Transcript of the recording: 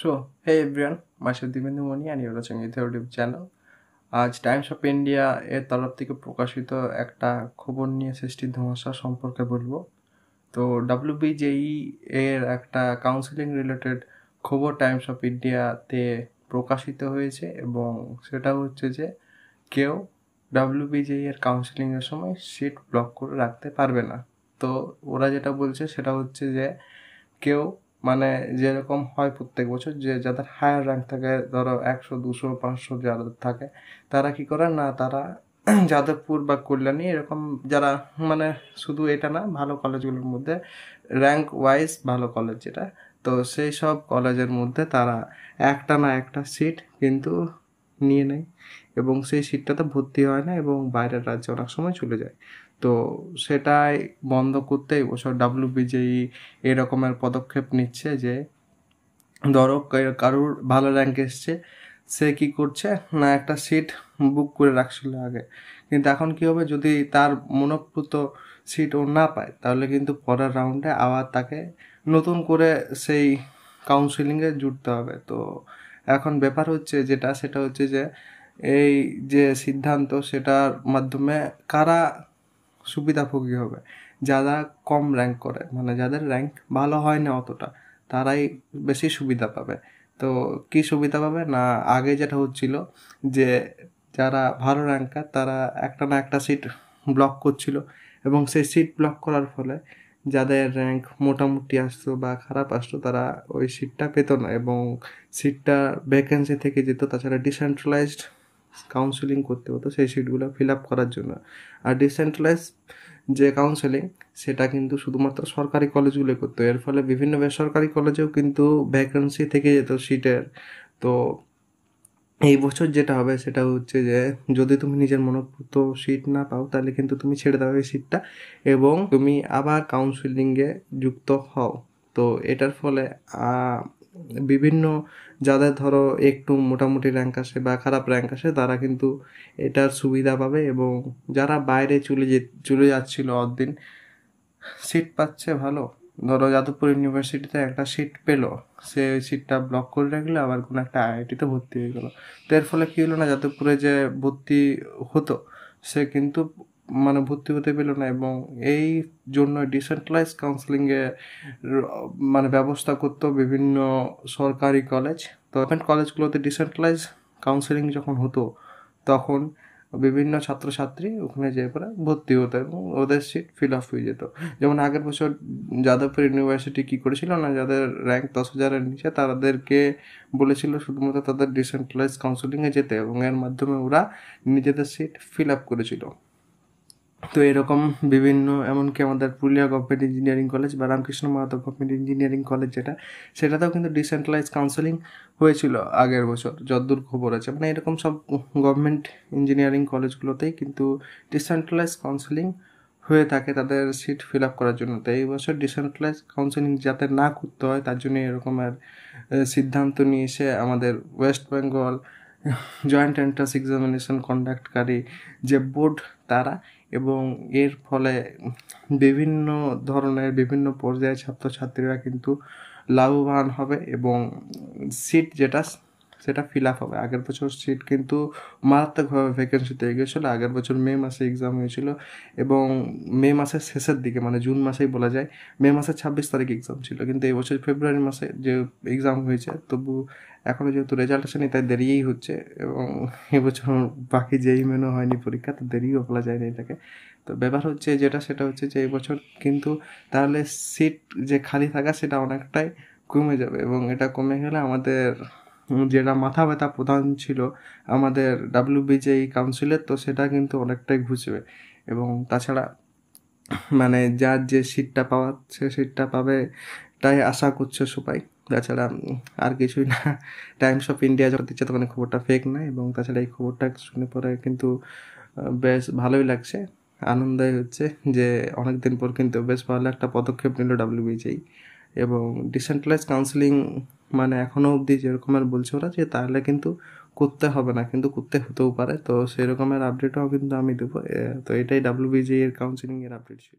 So, hey everyone, মাসের Dibendu Mani and you're watching YouTube channel আজ Times of India এর তরফ থেকে প্রকাশিত একটা খবর নিয়ে সৃষ্টি ধোঁয়াশা সম্পর্কে বলবো তো ডাব্লিউবিজেই e এর একটা কাউন্সিলিং রিলেটেড খবর টাইমস অফ ইন্ডিয়াতে প্রকাশিত হয়েছে এবং সেটা হচ্ছে যে কেউ ডাব্লিউবিজেই e এর কাউন্সিলিংয়ের সময় সিট ব্লক করে রাখতে পারবে না তো ওরা যেটা বলছে সেটা হচ্ছে যে কেউ মানে যেরকম হয় প্রত্যেক বছর যে যাদের হায়ার র্যাঙ্ক থাকে ধরো একশো দুশো পাঁচশো যাদের থাকে তারা কি করে না তারা যাদবপুর বা কল্যাণী এরকম যারা মানে শুধু এটা না ভালো কলেজগুলোর মধ্যে র্যাঙ্ক ওয়াইজ ভালো কলেজ যেটা তো সেই সব কলেজের মধ্যে তারা একটা না একটা সিট কিন্তু নিয়ে নেয় এবং সেই সিটটাতে ভর্তি হয় না এবং বাইরের রাজ্যে অনেক সময় চলে যায় তো সেটাই বন্ধ করতে এবছর ডাব্লিউবিজেই e এরকমের পদক্ষেপ নিচ্ছে যে ধরো কারুর ভালো র্যাঙ্ক এসছে সে কি করছে না একটা সিট বুক করে রাখছিল আগে কিন্তু এখন কি হবে যদি তার মনোপ্রত সিট ও না পায় তাহলে কিন্তু পরের রাউন্ডে আবার তাকে নতুন করে সেই কাউন্সিলিংয়ে জুটতে হবে তো এখন ব্যাপার হচ্ছে যেটা সেটা হচ্ছে যে এই যে সিদ্ধান্ত সেটার মাধ্যমে কারা সুবিধাভোগী হবে যারা কম র্যাঙ্ক করে মানে যাদের র্যাঙ্ক ভালো হয় না অতটা তারাই বেশি সুবিধা পাবে তো কি সুবিধা পাবে না আগে যেটা হচ্ছিল যে যারা ভালো র্যাঙ্কার তারা একটা না একটা সিট ব্লক করছিল এবং সেই সিট ব্লক করার ফলে যাদের র্যাঙ্ক মোটামুটি আসতো বা খারাপ আসতো তারা ওই সিটটা পেত না এবং সিটটা ভ্যাকেন্সি থেকে যেত তাছাড়া ডিসেন্ট্রালাইজড কাউন্সিলিং করতে হতো সেই সিটগুলো ফিল আপ করার জন্য আর ডিসেন্ট্রালাইজ যে কাউন্সেলিং সেটা কিন্তু শুধুমাত্র সরকারি কলেজগুলো করতো এর ফলে বিভিন্ন বেসরকারি কলেজেও কিন্তু ভ্যাকেন্সি থেকে যেত সিটের তো এই বছর যেটা হবে সেটা হচ্ছে যে যদি তুমি নিজের মনোভূত সিট না পাও তাহলে কিন্তু তুমি ছেড়ে দাও এই সিটটা এবং তুমি আবার কাউন্সিলিংয়ে যুক্ত হও তো এটার ফলে বিভিন্ন যাদের ধরো একটু মোটামুটি র্যাঙ্ক আসে বা খারাপ র্যাঙ্ক আসে তারা কিন্তু এটার সুবিধা পাবে এবং যারা বাইরে চলে যে চলে যাচ্ছিল অতদিন সিট পাচ্ছে ভালো ধরো যাদবপুর ইউনিভার্সিটিতে একটা সিট পেলো সে ওই সিটটা ব্লক করে রাখলে আবার কোনো একটা আইআইটিতে ভর্তি হয়ে গেলো তো এর ফলে কী হলো না যাদবপুরে যে ভর্তি হতো সে কিন্তু মানে ভর্তি হতে পেল না এবং এই জন্য ডিসেন্ট্রালাইজ কাউন্সিলিংয়ে মানে ব্যবস্থা করতো বিভিন্ন সরকারি কলেজ তো এখন কলেজগুলোতে ডিসেন্ট্রালাইজ কাউন্সিলিং যখন হতো তখন বিভিন্ন ছাত্রছাত্রী ওখানে যেয়ে পরে ভর্তি হতো এবং ওদের সিট ফিল আপ হয়ে যেত যেমন আগের বছর যাদবপুর ইউনিভার্সিটি কী করেছিল না যাদের র্যাঙ্ক দশ হাজারের নিচে তাদেরকে বলেছিল শুধুমাত্র তাদের ডিসেন্ট্রালাইজ কাউন্সিলিংয়ে যেতে এবং এর মাধ্যমে ওরা নিজেদের সিট ফিল আপ করেছিল তো এরকম বিভিন্ন এমনকি আমাদের পুরুলিয়া গভর্নমেন্ট ইঞ্জিনিয়ারিং কলেজ বা Ramkrishna Mahato government engineering college যেটা সেটাতেও কিন্তু ডিসেন্ট্রালাইজ কাউন্সেলিং হয়েছিল আগের বছর যদ্দূর খবর আছে মানে এরকম সব গভর্নমেন্ট ইঞ্জিনিয়ারিং কলেজগুলোতেই কিন্তু ডিসেন্ট্রালাইজ কাউন্সেলিং হয়ে থাকে তাদের সিট ফিল আপ করার জন্য তো এই বছর ডিসেন্ট্রালাইজ কাউন্সেলিং যাতে না করতে হয় তার জন্য এরকমের সিদ্ধান্ত নিয়েছে আমাদের West Bengal joint entrance examination কন্ডাক্টকারী যে বোর্ড তারা এবং এর ফলে বিভিন্ন ধরনের বিভিন্ন পর্যায়ে ছাত্রছাত্রীরা কিন্তু লাভবান হবে এবং সিট যেটা সেটা ফিল আপ হবে আগের বছর সিট কিন্তু মারাত্মকভাবে ভ্যাকেন্সিতে গেছিলো আগের বছর মে মাসে এক্সাম হয়েছিল এবং মে মাসের শেষের দিকে মানে জুন মাসেই বলা যায় মে মাসের ছাব্বিশ তারিখ এক্সাম ছিল কিন্তু এই বছর ফেব্রুয়ারি মাসে যে এক্সাম হয়েছে তবু এখনও যেহেতু রেজাল্ট আসেনি তাই দেরিই হচ্ছে এবং এবছর বাকি যেই মেনু হয়নি পরীক্ষা তো দেরিও বলা যায়নি এটাকে তো ব্যাপার হচ্ছে যেটা সেটা হচ্ছে যে এবছর কিন্তু তাহলে সিট যে খালি থাকা সেটা অনেকটাই কমে যাবে এবং এটা কমে গেলে আমাদের যেটা মাথা ব্যথা প্রধান ছিল আমাদের ডাব্লিউবিজেই কাউন্সিলের তো সেটা কিন্তু অনেকটাই ঘুচবে এবং তাছাড়া মানে যার যে সিটটা পাওয়া সে সিটটা পাবে তাই আশা করছে সবাই তাছাড়া আর কিছুই না টাইমস অফ ইন্ডিয়া যখন দিচ্ছে তখন খবরটা ফেক না এবং তাছাড়া এই খবরটা শুনে পরে কিন্তু বেশ ভালোই লাগছে আনন্দই হচ্ছে যে অনেকদিন পর কিন্তু বেশ ভালো একটা পদক্ষেপ নিল ডাব্লিউবিজেই এবং ডিসেন্ট্রালাইজ কাউন্সিলিং মানে এখনও অবধি যেরকমের বলছে ওরা যে তাহলে কিন্তু করতে হবে না কিন্তু করতে হতেও পারে তো সেরকমের আপডেটও কিন্তু আমি দেবো তো এটাই ডাব্লিউবিজি এর কাউন্সিলিংয়ের আপডেট ছিল